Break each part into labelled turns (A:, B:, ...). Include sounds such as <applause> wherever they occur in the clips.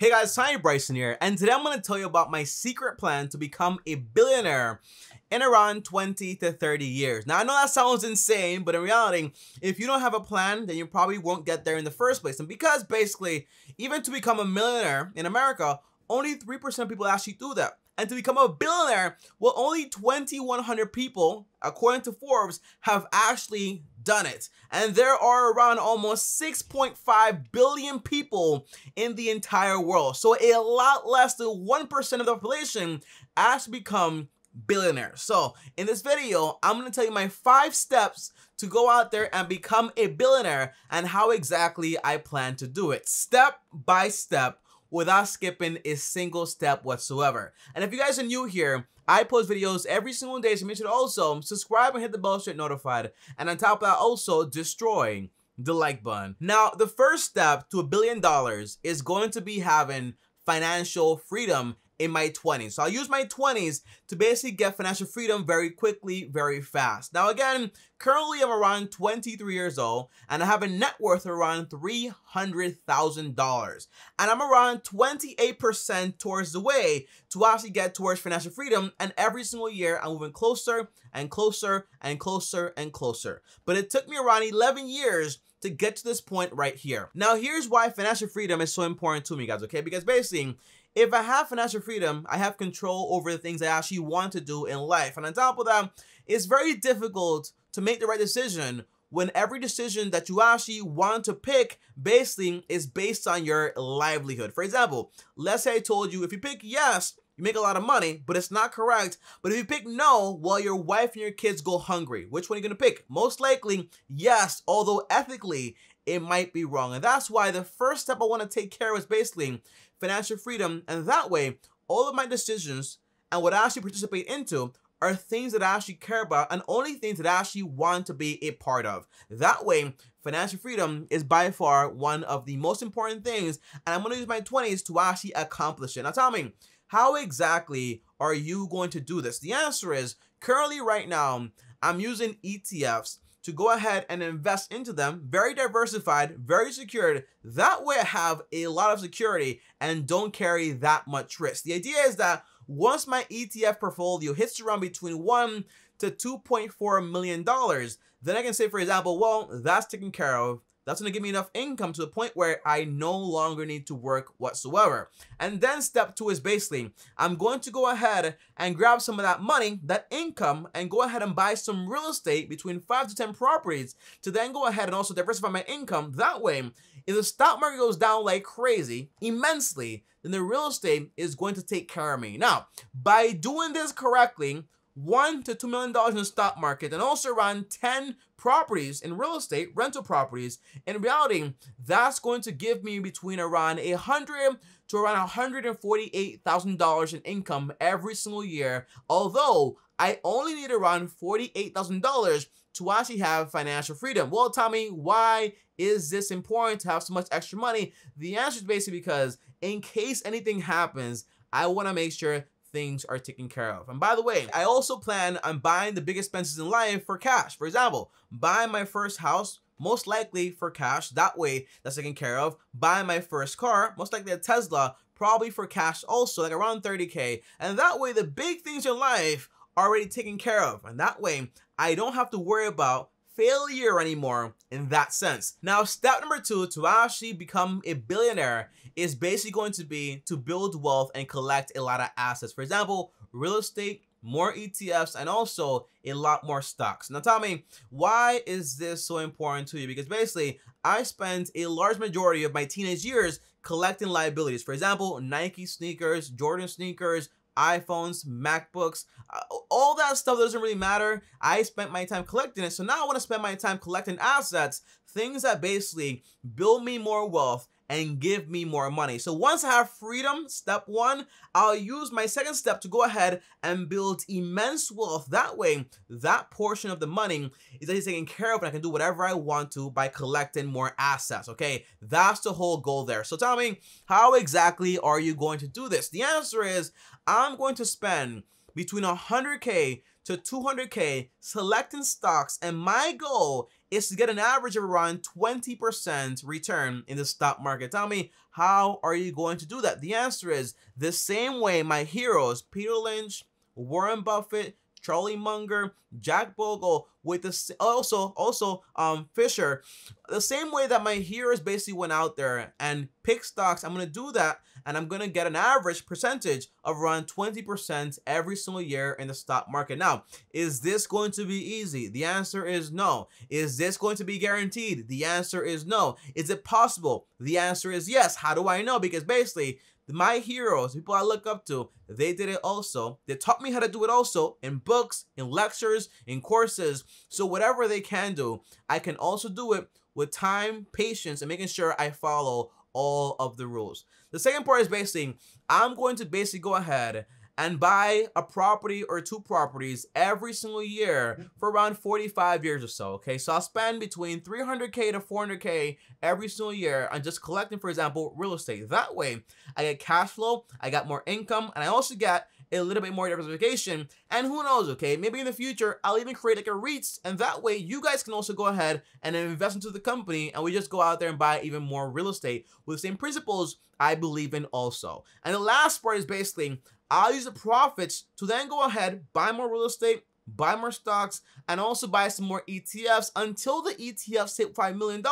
A: Hey guys, Tiny Bryson here, and today I'm going to tell you about my secret plan to become a billionaire in around 20 to 30 years. Now, I know that sounds insane, but in reality, if you don't have a plan, then you probably won't get there in the first place. And because basically, even to become a millionaire in America, only 3% of people actually do that. And to become a billionaire, well, only 2,100 people, according to Forbes, have actually done it. And there are around almost 6.5 billion people in the entire world. So a lot less than 1% of the population has become billionaires. So in this video, I'm gonna tell you my five steps to go out there and become a billionaire and how exactly I plan to do it step by step without skipping a single step whatsoever. And if you guys are new here, I post videos every single day, so make sure to also subscribe and hit the bell to get notified. And on top of that, also destroying the like button. Now, the first step to a billion dollars is going to be having financial freedom in my 20s. So I use my 20s to basically get financial freedom very quickly, very fast. Now again, currently I'm around 23 years old and I have a net worth around $300,000. And I'm around 28% towards the way to actually get towards financial freedom. And every single year I'm moving closer and closer and closer and closer. But it took me around 11 years to get to this point right here. Now, here's why financial freedom is so important to me, guys, okay? Because basically, if I have financial freedom, I have control over the things I actually want to do in life. And on top of that, it's very difficult to make the right decision when every decision that you actually want to pick basically is based on your livelihood. For example, let's say I told you if you pick yes, you make a lot of money, but it's not correct. But if you pick no, well, your wife and your kids go hungry. Which one are you gonna pick? Most likely, yes, although ethically, it might be wrong. And that's why the first step I wanna take care of is basically financial freedom, and that way, all of my decisions and what I actually participate into are things that I actually care about and only things that I actually want to be a part of. That way, financial freedom is by far one of the most important things, and I'm gonna use my 20s to actually accomplish it. Now, tell me, how exactly are you going to do this? The answer is currently, right now, I'm using ETFs to go ahead and invest into them, very diversified, very secured. That way I have a lot of security and don't carry that much risk. The idea is that once my ETF portfolio hits around between one to $2.4 million, then I can say, for example, well, that's taken care of that's going to give me enough income to the point where I no longer need to work whatsoever. And then step two is basically, I'm going to go ahead and grab some of that money, that income, and go ahead and buy some real estate between five to 10 properties to then go ahead and also diversify my income. That way, if the stock market goes down like crazy, immensely, then the real estate is going to take care of me. Now, by doing this correctly, one to two million dollars in the stock market and also around 10 properties in real estate, rental properties. In reality, that's going to give me between around 100 to around $148,000 in income every single year. Although I only need around $48,000 to actually have financial freedom. Well, Tommy, why is this important to have so much extra money? The answer is basically because in case anything happens, I want to make sure things are taken care of. And by the way, I also plan on buying the big expenses in life for cash. For example, buying my first house, most likely for cash. That way, that's taken care of. Buying my first car, most likely a Tesla, probably for cash also, like around 30K. And that way, the big things in life are already taken care of. And that way, I don't have to worry about failure anymore in that sense. Now, step number two to actually become a billionaire is basically going to be to build wealth and collect a lot of assets. For example, real estate, more ETFs, and also a lot more stocks. Now, tell me, why is this so important to you? Because basically, I spent a large majority of my teenage years collecting liabilities. For example, Nike sneakers, Jordan sneakers, iPhones, MacBooks, uh, all that stuff doesn't really matter. I spent my time collecting it. So now I want to spend my time collecting assets, things that basically build me more wealth and give me more money. So once I have freedom, step one, I'll use my second step to go ahead and build immense wealth. That way, that portion of the money is that taken care of and I can do whatever I want to by collecting more assets, okay? That's the whole goal there. So tell me, how exactly are you going to do this? The answer is, I'm going to spend between 100K to 200K selecting stocks and my goal is to get an average of around 20% return in the stock market. Tell me, how are you going to do that? The answer is the same way my heroes, Peter Lynch, Warren Buffett, Charlie Munger, Jack Bogle, with this also also um Fisher. The same way that my heroes basically went out there and pick stocks, I'm gonna do that and I'm gonna get an average percentage of around 20% every single year in the stock market. Now, is this going to be easy? The answer is no. Is this going to be guaranteed? The answer is no. Is it possible? The answer is yes. How do I know? Because basically my heroes, people I look up to, they did it also. They taught me how to do it also in books, in lectures, in courses. So whatever they can do, I can also do it with time, patience, and making sure I follow all of the rules. The second part is basically, I'm going to basically go ahead and buy a property or two properties every single year mm-hmm. for around 45 years or so. Okay, so I'll spend between 300k to 400k every single year on just collecting, for example, real estate. That way, I get cash flow, I got more income, and I also get a little bit more diversification. And who knows, okay, maybe in the future, I'll even create like a REITs, and that way you guys can also go ahead and invest into the company, and we just go out there and buy even more real estate with the same principles I believe in also. And the last part is basically, I'll use the profits to then go ahead, buy more real estate, buy more stocks, and also buy some more ETFs until the ETFs hit $5 million,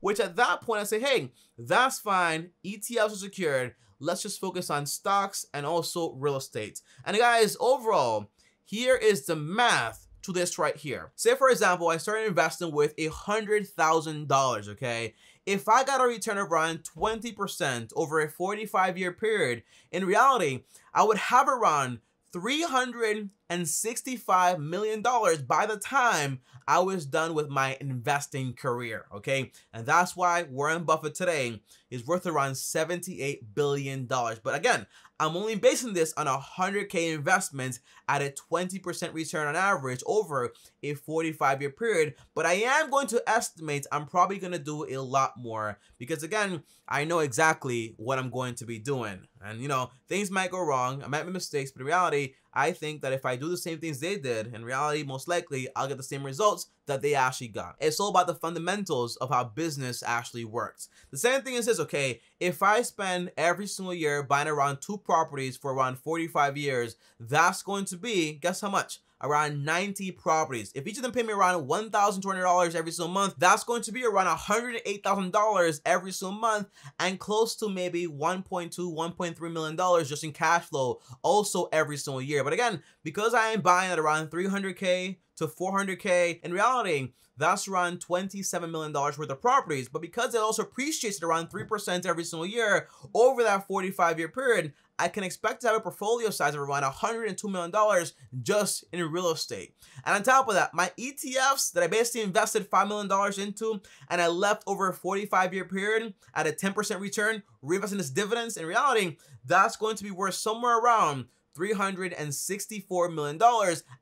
A: which at that point I say, hey, that's fine. ETFs are secured. Let's just focus on stocks and also real estate. And guys, overall, here is the math to this right here. Say for example, I started investing with a $100,000, okay? If I got a return of around 20% over a 45 year period, in reality, I would have around $365 million by the time I was done with my investing career. Okay. And that's why Warren Buffett today is worth around $78 billion. But again, I'm only basing this on a 100K investment at a 20% return on average over a 45 year period. But I am going to estimate I'm probably going to do a lot more because again, I know exactly what I'm going to be doing. And you know, things might go wrong, I might make mistakes, but in reality, I think that if I do the same things they did, in reality, most likely I'll get the same results that they actually got. It's all about the fundamentals of how business actually works. The same thing is this, okay, if I spend every single year buying around two properties for around 45 years, that's going to to be, guess how much? Around 90 properties. If each of them pay me around $1,200 every single month, that's going to be around $108,000 every single month and close to maybe $1.2, $1.3 million just in cash flow also every single year. But again, because I am buying at around 300K to 400K, in reality, that's around $27 million worth of properties. But because it also appreciates at around 3% every single year over that 45 year period, I can expect to have a portfolio size of around $102 million just in real estate. And on top of that, my ETFs that I basically invested $5 million into and I left over a 45 year period at a 10% return, reinvesting this dividends, in reality, that's going to be worth somewhere around $364 million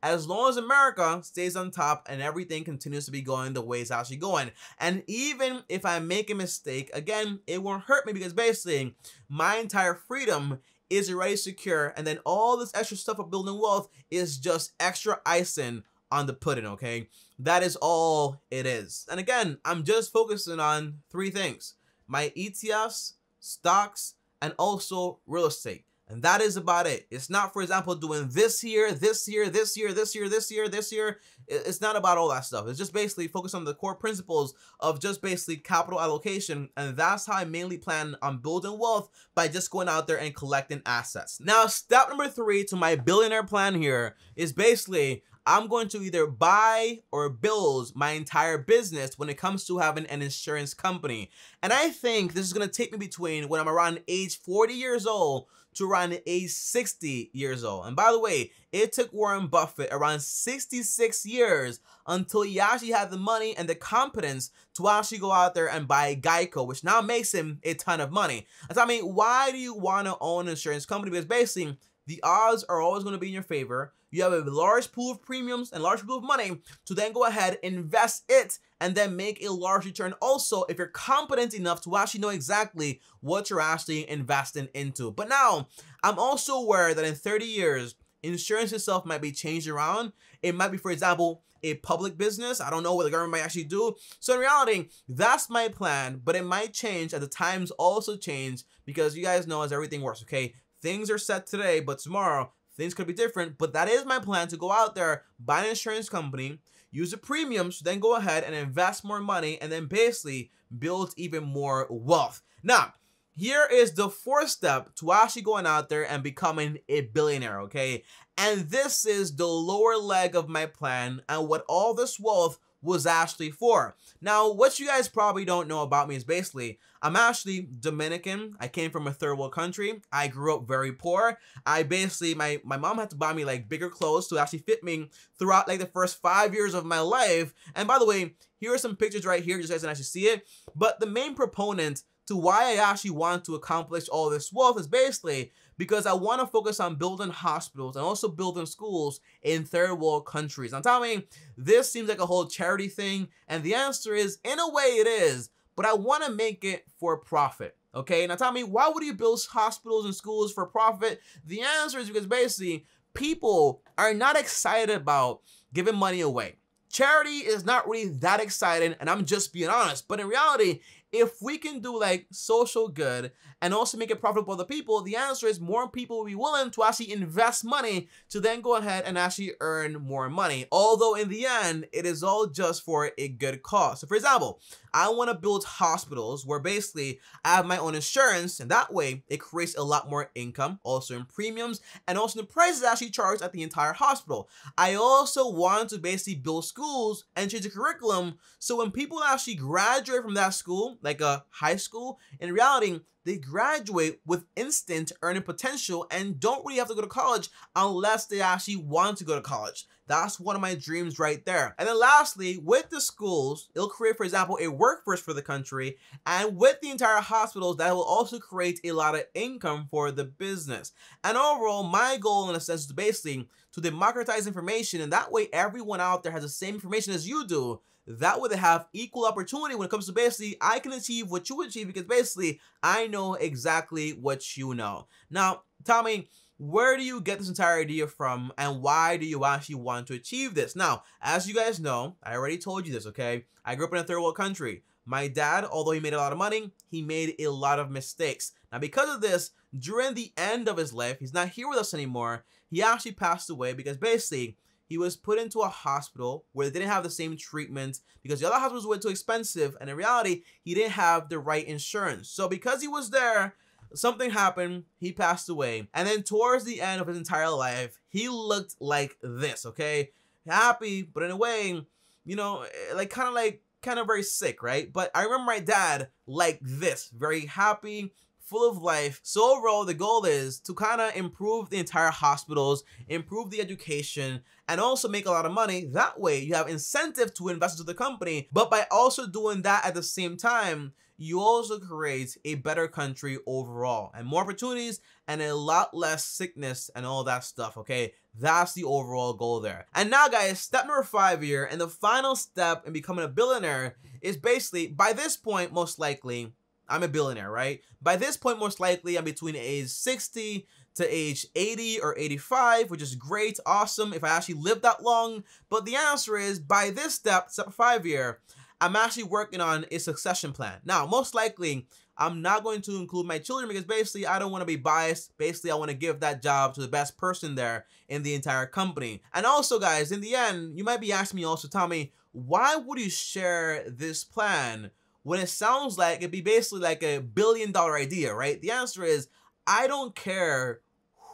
A: as long as America stays on top and everything continues to be going the way it's actually going. And even if I make a mistake, again, it won't hurt me because basically my entire freedom is already secure, and then all this extra stuff of building wealth is just extra icing on the pudding, okay? That is all it is. And again, I'm just focusing on three things. My ETFs, stocks, and also real estate. And that is about it. It's not, for example, doing this year, this year, this year, this year, this year, this year. It's not about all that stuff. It's just basically focus on the core principles of just basically capital allocation. And that's how I mainly plan on building wealth by just going out there and collecting assets. Now, step number three to my billionaire plan here is basically I'm going to either buy or build my entire business when it comes to having an insurance company. And I think this is going to take me between when I'm around age 40 years old to around age 60 years old. And by the way, it took Warren Buffett around 66 years until he actually had the money and the competence to actually go out there and buy Geico, which now makes him a ton of money. So, I mean, why do you want to own an insurance company? Because basically, the odds are always going to be in your favor. You have a large pool of premiums and large pool of money to then go ahead, invest it, and then make a large return also if you're competent enough to actually know exactly what you're actually investing into. But now, I'm also aware that in 30 years, insurance itself might be changed around. It might be, for example, a public business. I don't know what the government might actually do. So in reality, that's my plan, but it might change as the times also change because you guys know as everything works, okay? things are set today, but tomorrow things could be different. But that is my plan to go out there, buy an insurance company, use a premium, so then go ahead and invest more money and then basically build even more wealth. Now, here is the fourth step to actually going out there and becoming a billionaire, okay? And this is the lower leg of my plan and what all this wealth was actually for. Now, what you guys probably don't know about me is basically, I'm actually Dominican. I came from a third world country. I grew up very poor. I basically, my, my mom had to buy me like bigger clothes to actually fit me throughout like the first five years of my life. And by the way, here are some pictures right here, just so you guys can actually see it. But the main proponent to why I actually want to accomplish all this wealth is basically because I want to focus on building hospitals and also building schools in third world countries. I'm telling this seems like a whole charity thing, and the answer is, in a way, it is, but I want to make it for profit. Okay, now tell me, why would you build hospitals and schools for profit? The answer is because basically people are not excited about giving money away charity is not really that exciting, and I'm just being honest. But in reality, if we can do like social good and also make it profitable to people, the answer is more people will be willing to actually invest money to then go ahead and actually earn more money. Although in the end, it is all just for a good cause. So for example, I want to build hospitals where basically I have my own insurance and that way it creates a lot more income also in premiums and also the prices actually charged at the entire hospital. I also want to basically build schools and change the curriculum so when people actually graduate from that school like a high school. In reality, they graduate with instant earning potential and don't really have to go to college unless they actually want to go to college. That's one of my dreams right there. And then lastly, with the schools, it'll create, for example, a workforce for the country. And with the entire hospitals, that will also create a lot of income for the business. And overall, my goal in a sense is basically to democratize information. And that way everyone out there has the same information as you do that would have equal opportunity when it comes to basically I can achieve what you achieve because basically I know exactly what you know. Now, Tommy, where do you get this entire idea from and why do you actually want to achieve this? Now, as you guys know, I already told you this, okay? I grew up in a third world country. My dad, although he made a lot of money, he made a lot of mistakes. Now, because of this, during the end of his life, he's not here with us anymore. He actually passed away because basically he was put into a hospital where they didn't have the same treatment because the other hospitals were too expensive. And in reality, he didn't have the right insurance. So because he was there, something happened. He passed away. And then towards the end of his entire life, he looked like this, okay? Happy, but in a way, you know, eh, like kind of like kind of very sick, right? But I remember my dad like this, very happy, full of life. So overall, the goal is to kind of improve the entire hospitals, improve the education, and also make a lot of money. That way, you have incentive to invest into the company. But by also doing that at the same time, you also create a better country overall and more opportunities and a lot less sickness and all that stuff, okay? That's the overall goal there. And now, guys, step number five here, and the final step in becoming a billionaire is basically, by this point, most likely, I'm a billionaire, right? By this point, most likely, I'm between age 60 to age 80 or 85, which is great, awesome, if I actually live that long. But the answer is, by this step, step five year, I'm actually working on a succession plan. Now, most likely, I'm not going to include my children because basically I don't want to be biased. Basically, I want to give that job to the best person there in the entire company. And also, guys, in the end, you might be asking me also, Tommy, why would you share this plan when it sounds like it'd be basically like a billion dollar idea, right? The answer is I don't care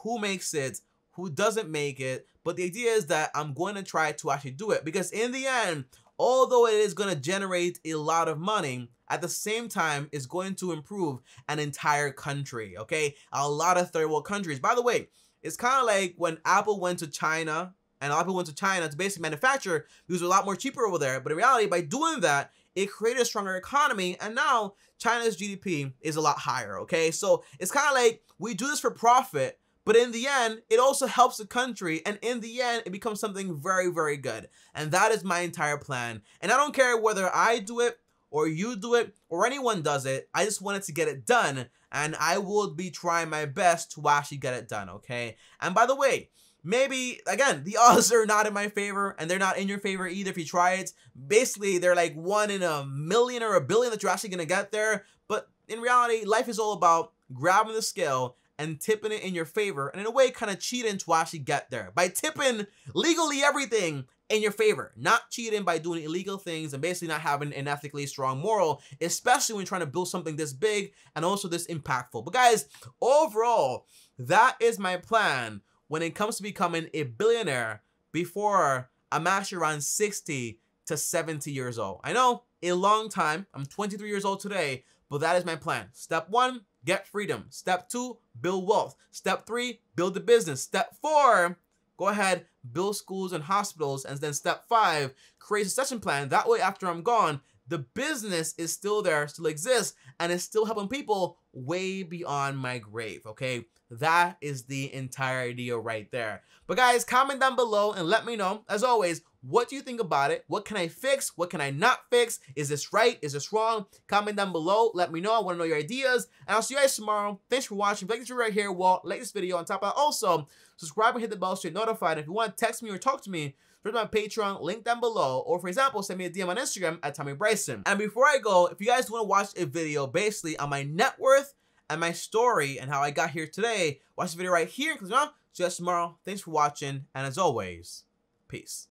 A: who makes it, who doesn't make it, but the idea is that I'm going to try to actually do it because in the end, although it is going to generate a lot of money, at the same time is going to improve an entire country, okay? A lot of third world countries. By the way, it's kind of like when Apple went to China and Apple went to China to basically manufacture because it was a lot more cheaper over there. But in reality, by doing that, it created a stronger economy, and now China's GDP is a lot higher, okay? So it's kind of like we do this for profit, but in the end, it also helps the country, and in the end, it becomes something very, very good. And that is my entire plan. And I don't care whether I do it or you do it or anyone does it. I just wanted to get it done, and I will be trying my best to actually get it done, okay? And by the way, maybe again the <laughs> odds are not in my favor and they're not in your favor either if you try it basically they're like one in a million or a billion that you're actually gonna get there but in reality life is all about grabbing the scale and tipping it in your favor and in a way kind of cheating to actually get there by tipping legally everything in your favor not cheating by doing illegal things and basically not having an ethically strong moral especially when trying to build something this big and also this impactful but guys overall that is my plan when it comes to becoming a billionaire before I'm actually around 60 to 70 years old. I know a long time. I'm 23 years old today, but that is my plan. Step one, get freedom. Step two, build wealth. Step three, build a business. Step four, go ahead, build schools and hospitals. And then step five, create a succession plan. That way, after I'm gone, the business is still there, still exists, and it's still helping people way beyond my grave, okay? That is the entire idea right there. But guys, comment down below and let me know, as always, what do you think about it? What can I fix? What can I not fix? Is this right? Is this wrong? Comment down below. Let me know. I want to know your ideas. And I'll see you guys tomorrow. Thanks for watching. If you right here, well, like this video on top of that. Also, subscribe and hit the bell so you're notified. If you want to text me or talk to me, through my Patreon, link down below, or for example, send me a DM on Instagram at Tommy Bryson. And before I go, if you guys want to watch a video basically on my net worth, and my story and how I got here today, watch the video right here because you am just tomorrow. Thanks for watching, and as always, peace.